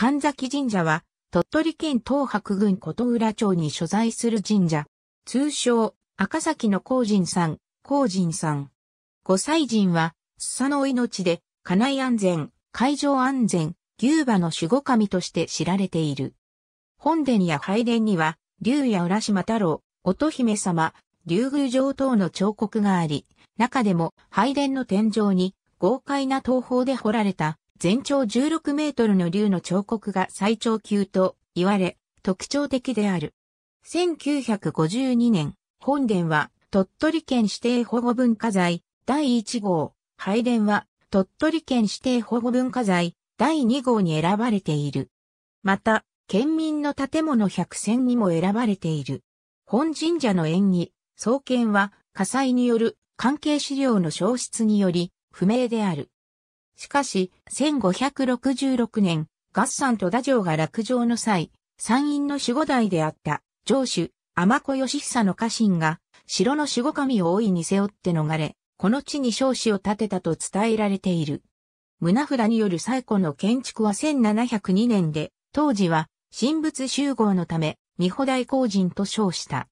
神崎神社は、鳥取県東白郡琴浦町に所在する神社。通称、赤崎の高神さん、高神さん。五祭神は、須佐の命で、家内安全、海上安全、牛馬の守護神として知られている。本殿や拝殿には、竜や浦島太郎、乙姫様、竜宮城等の彫刻があり、中でも拝殿の天井に豪快な東方で彫られた全長16メートルの竜の彫刻が最長級と言われ、特徴的である。1952年、本殿は鳥取県指定保護文化財第1号、拝殿は鳥取県指定保護文化財第2号に選ばれている。また、県民の建物100選にも選ばれている。本神社の縁起、創建は火災による関係資料の消失により不明である。しかし、1566年、合算と太政が落城の際、山陰の守護代であった、城主、天子義久の家臣が、城の守護神を大いに背負って逃れ、この地に少子を建てたと伝えられている。胸札による最古の建築は1702年で、当時は、神仏集合のため、御保大工人と称した。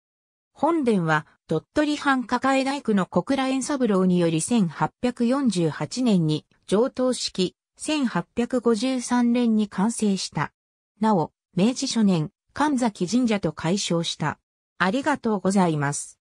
本殿は、鳥取藩抱え大工の小倉円三郎により1848年に上等式、1853年に完成した。なお、明治初年、神崎神社と解消した。ありがとうございます。